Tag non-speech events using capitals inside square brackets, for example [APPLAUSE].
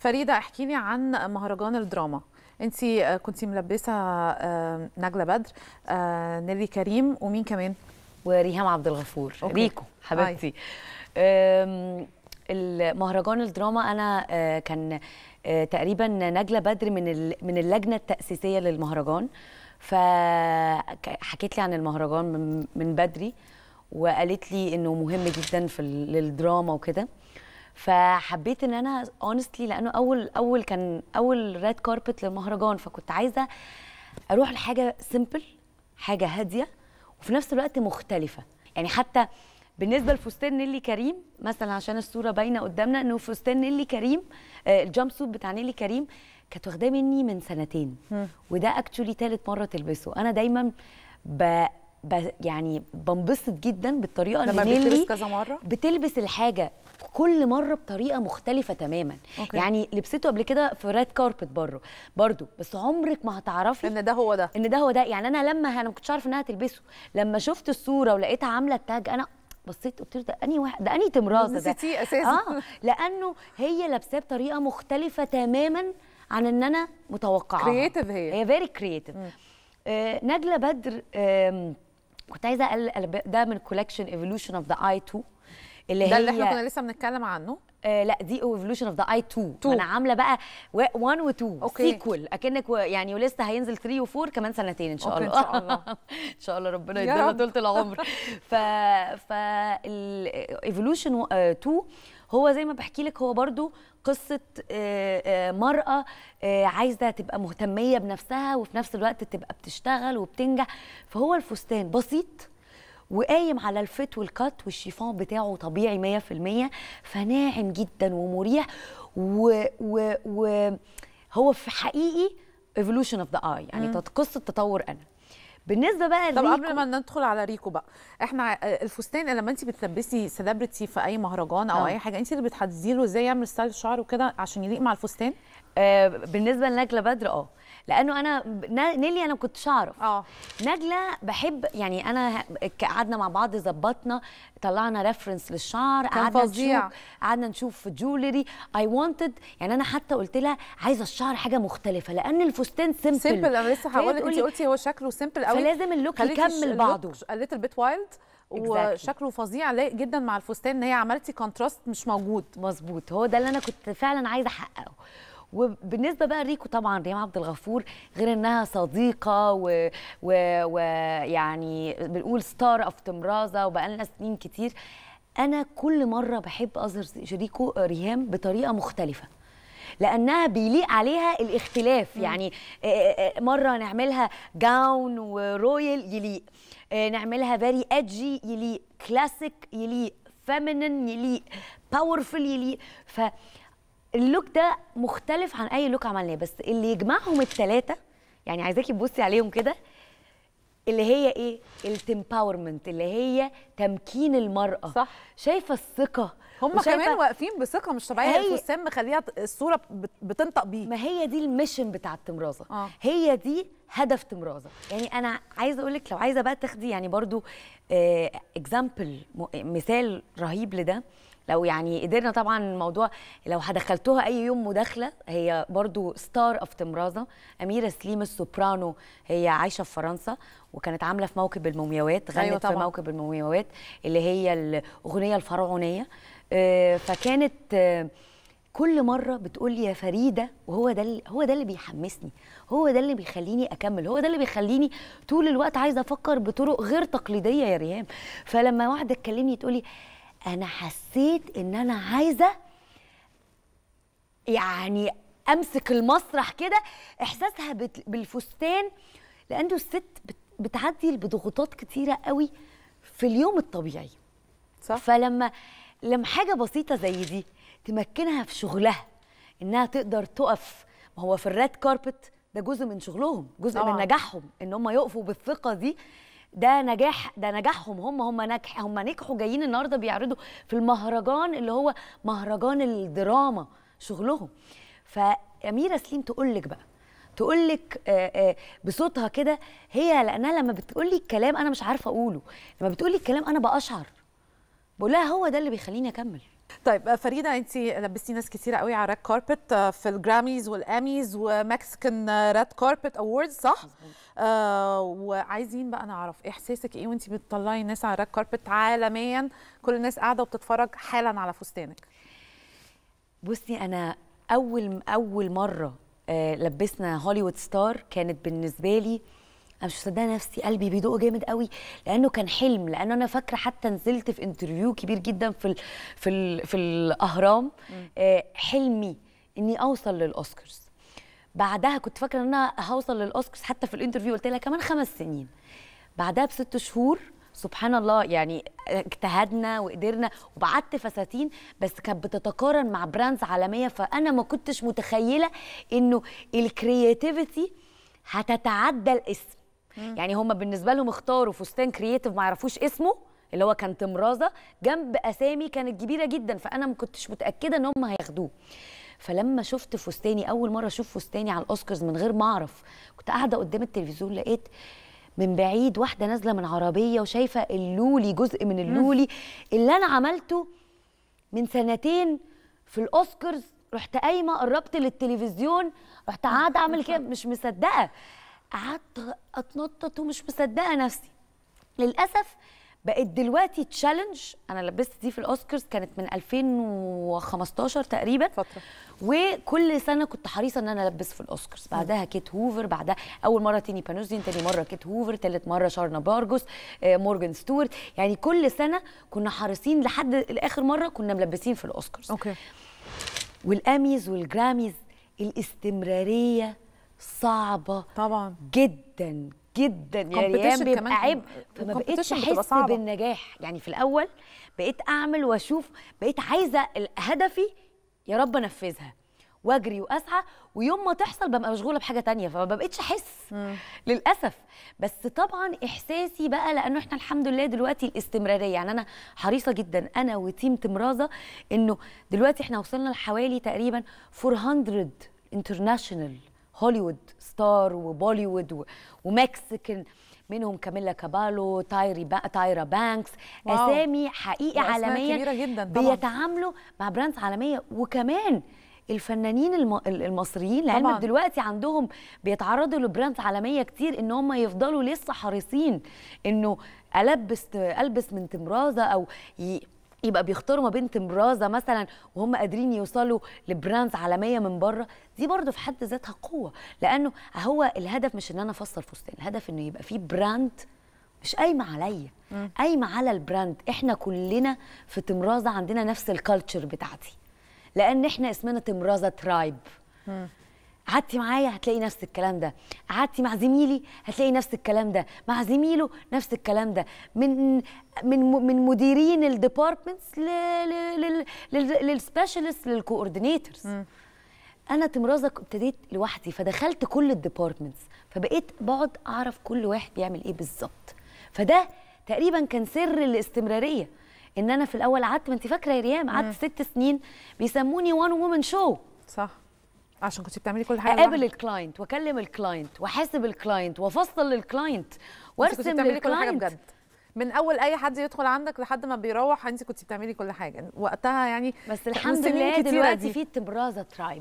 فريده احكي لي عن مهرجان الدراما انت آه، كنت ملبسه آه، نجله بدر آه، نيلي كريم ومين كمان وريهام عبد الغفور أوكي. ريكو حبيبتي المهرجان الدراما انا كان تقريبا نجله بدر من من اللجنه التاسيسيه للمهرجان فحكيت لي عن المهرجان من بدري وقالت لي انه مهم جدا في للدراما وكده فحبيت ان انا اونستلي لانه اول اول كان اول ريد كاربت للمهرجان فكنت عايزه اروح لحاجه سيمبل حاجه هاديه وفي نفس الوقت مختلفه يعني حتى بالنسبه لفستان نيلي كريم مثلا عشان الصوره باينه قدامنا انه فستان نيلي كريم آه، الجامب سوت بتاع نيلي كريم كانت واخداه مني من سنتين وده اكشولي ثالث مره تلبسه انا دايما ب... ب... يعني بنبسط جدا بالطريقه اللي بتلبس كذا مره بتلبس الحاجه كل مره بطريقه مختلفه تماما أوكي. يعني لبسته قبل كده في ريد كاربت بره برضه بس عمرك ما هتعرفي ان ده هو ده ان ده هو ده يعني انا لما انا ما كنتش عارفه انها تلبسه لما شفت الصوره ولقيتها عامله التاج انا بصيت قلت له ده اني واحد ده اني تمراض ده اساسا اه لانه هي لابساه بطريقه مختلفه تماما عن ان انا متوقعه كرييتيف هي هي فيري كرييتيف آه نجله بدر آه كنت عايزه اقل ده من كولكشن ايفولوشن اوف ذا اي 2 اللي ده هي ده اللي احنا كنا لسه بنتكلم عنه آه لا دي ايفولوشن اوف ذا اي 2 انا عامله بقى 1 و 2 سيكول اكنك يعني ولسه هينزل 3 و 4 كمان سنتين ان شاء الله ان شاء الله [LAUGHS] ان شاء الله ربنا يديها طول العمر ف ف الايفولوشن آه، 2 هو زي ما بحكي لك هو برضو قصه آه، آه، مراه عايزه تبقى مهتميه بنفسها وفي نفس الوقت تبقى بتشتغل وبتنجح فهو الفستان بسيط وقايم على الفت والكات والشيفون بتاعه طبيعي 100% فناعم جدا ومريح و, و... و... هو في حقيقي evolution of the eye يعني قصه تطور انا بالنسبه بقى طب قبل ما ندخل على ريكو بقى احنا آه، الفستان لما انت بتلبسي سيلبرتي في اي مهرجان او أه. اي حاجه انت اللي بتحددي له ازاي يعمل ستايل شعره كده عشان يليق مع الفستان آه بالنسبه لنجله بدر اه لانه انا نيلي انا ما كنتش اعرف اه نجله بحب يعني انا قعدنا مع بعض ظبطنا طلعنا ريفرنس للشعر قعدنا نشوف قعدنا نشوف جولري اي wanted يعني انا حتى قلت لها عايزه الشعر حاجه مختلفه لان الفستان سيمبل سيمبل انا لسه هقول لك انت قلتي هو شكله سيمبل قوي فلازم اللوك يكمل بعضه a little وايلد Exactly. وشكله فظيع لايق جدا مع الفستان ان هي عملتي كونتراست مش موجود مظبوط هو ده اللي انا كنت فعلا عايزه احققه وبالنسبه بقى لريكو طبعا ريم عبد الغفور غير انها صديقه ويعني و... و... يعني بنقول ستار اوف تمرازه وبقى لنا سنين كتير انا كل مره بحب اظهر شريكو ريهام بطريقه مختلفه لانها بيليق عليها الاختلاف يعني آه، آه، آه، مره نعملها جاون ورويال يليق نعملها فيري ادجي يليق كلاسيك يليق فيمينين يليق باورفل يليق ف اللوك ده مختلف عن اي لوك عملناه بس اللي يجمعهم الثلاثه يعني عايزاكي تبصي عليهم كده اللي هي ايه التمباورمنت اللي هي تمكين المراه صح شايفه الثقه هم كمان واقفين بثقه مش طبيعيه هي... الفستان مخليها الصوره بتنطق بيه ما هي دي الميشن بتاعه تمرازه آه. هي دي هدف تمرازه يعني انا عايزه اقول لك لو عايزه بقى تاخدي يعني برضو اكزامبل آه، مثال رهيب لده لو يعني قدرنا طبعا الموضوع لو هدخلتوها اي يوم مداخله هي برضو ستار اوف تمرازه اميره سليم السوبرانو هي عايشه في فرنسا وكانت عامله في موكب المومياوات غنت أيوة طبعًا. في موكب المومياوات اللي هي الاغنيه الفرعونيه آه، فكانت آه، كل مره بتقول لي يا فريده وهو ده هو ده اللي بيحمسني هو ده اللي بيخليني اكمل هو ده اللي بيخليني طول الوقت عايزه افكر بطرق غير تقليديه يا ريهام فلما واحده تكلمني تقول لي انا حسيت ان انا عايزه يعني امسك المسرح كده احساسها بالفستان لانه الست بتعدي بضغوطات كتيره قوي في اليوم الطبيعي صح فلما لما حاجه بسيطه زي دي تمكنها في شغلها انها تقدر تقف ما هو في الريد كاربت ده جزء من شغلهم جزء أوه. من نجاحهم ان هم يقفوا بالثقه دي ده نجاح ده نجاحهم هم هم نجح هم نجحوا جايين النهارده بيعرضوا في المهرجان اللي هو مهرجان الدراما شغلهم فاميره سليم تقول لك بقى تقول لك آه، آه، بصوتها كده هي لانها لما بتقول لي الكلام انا مش عارفه اقوله لما بتقول لي الكلام انا بقشعر بقول لها هو ده اللي بيخليني اكمل طيب آه، فريده انت لبستي ناس كثيره قوي على ريد كاربت آه، في الجراميز والاميز ومكسيكان ريد كاربت اووردز صح آه وعايزين بقى نعرف إيه احساسك ايه وانت بتطلعي الناس على ريد كاربت عالميا كل الناس قاعده وبتتفرج حالا على فستانك بصي انا اول اول مره آه، لبسنا هوليوود ستار كانت بالنسبه لي انا مش مصدقه نفسي قلبي بيدق جامد قوي لانه كان حلم لانه انا فاكره حتى نزلت في انترفيو كبير جدا في الـ في الـ في الاهرام آه، حلمي اني اوصل للاوسكارز بعدها كنت فاكره ان انا هوصل للاوسكارز حتى في الانترفيو قلت لها كمان خمس سنين بعدها بست شهور سبحان الله يعني آه، اجتهدنا وقدرنا وبعت فساتين بس كانت بتتقارن مع براندز عالميه فانا ما كنتش متخيله انه الكرياتيفيتي هتتعدى الاسم يعني هم بالنسبه لهم اختاروا فستان كرييتيف ما يعرفوش اسمه اللي هو كان تمرازه جنب اسامي كانت كبيره جدا فانا ما كنتش متاكده ان هم هياخدوه فلما شفت فستاني اول مره اشوف فستاني على الاوسكارز من غير ما اعرف كنت قاعده قدام التلفزيون لقيت من بعيد واحده نازله من عربيه وشايفه اللولي جزء من اللولي اللي انا عملته من سنتين في الاوسكارز رحت قايمه قربت للتلفزيون رحت قاعده اعمل كده مش مصدقه قعدت اتنطط ومش مصدقه نفسي للاسف بقت دلوقتي تشالنج انا لبست دي في الاوسكارز كانت من 2015 تقريبا فتره وكل سنه كنت حريصه ان انا البس في الاوسكارز بعدها كيت هوفر بعدها اول مره تيني بانوزين تاني مره كيت هوفر ثالث مره شارنا بارجوس آه، مورجان ستورت يعني كل سنه كنا حريصين لحد الاخر مره كنا ملبسين في الاوسكارز اوكي والاميز والجراميز الاستمراريه صعبه طبعا جدا جدا يعني يا ريان بيبقى عبء فما بقتش احس بالنجاح يعني في الاول بقيت اعمل واشوف بقيت عايزه هدفي يا رب انفذها واجري واسعى ويوم ما تحصل ببقى مشغوله بحاجه تانية فما بقتش احس للاسف بس طبعا احساسي بقى لانه احنا الحمد لله دلوقتي الاستمراريه يعني انا حريصه جدا انا وتيم تمرازه انه دلوقتي احنا وصلنا لحوالي تقريبا 400 انترناشونال هوليوود ستار وبوليوود و... منهم كاميلا كابالو تايري با... تايرا بانكس واو. اسامي حقيقي عالميا كبيرة جدا طبعا. بيتعاملوا مع براندز عالميه وكمان الفنانين الم... المصريين لعلمك دلوقتي عندهم بيتعرضوا لبراندز عالميه كتير ان هم يفضلوا لسه حريصين انه البس البس من تمرازه او ي... يبقى بيختاروا ما بين تمرازه مثلا وهم قادرين يوصلوا لبراندز عالميه من بره دي برضو في حد ذاتها قوه لانه هو الهدف مش ان انا افصل فستان الهدف انه يبقى في براند مش قايمه عليا قايمه على البراند احنا كلنا في تمرازه عندنا نفس الكالتشر بتاعتي لان احنا اسمنا تمرازه ترايب قعدتي معايا هتلاقي نفس الكلام ده قعدتي مع زميلي هتلاقي نفس الكلام ده مع زميله نفس الكلام ده من من من مديرين الديبارتمنتس للسبيشالست للكوردينيتورز انا تمرزك ابتديت لوحدي فدخلت كل الديبارتمنتس فبقيت بقعد اعرف كل واحد بيعمل ايه بالظبط فده تقريبا كان سر الاستمراريه ان انا في الاول قعدت ما انت فاكره يا ريام قعدت ست سنين بيسموني وان وومن شو صح عشان كنت بتعملي كل حاجه اقابل الكلاينت واكلم الكلاينت واحاسب الكلاينت وافصل للكلاينت وارسم للكلاينت كل حاجه بجد من اول اي حد يدخل عندك لحد ما بيروح انت كنت بتعملي كل حاجه وقتها يعني بس الحمد لله دلوقتي في تبرازه ترايب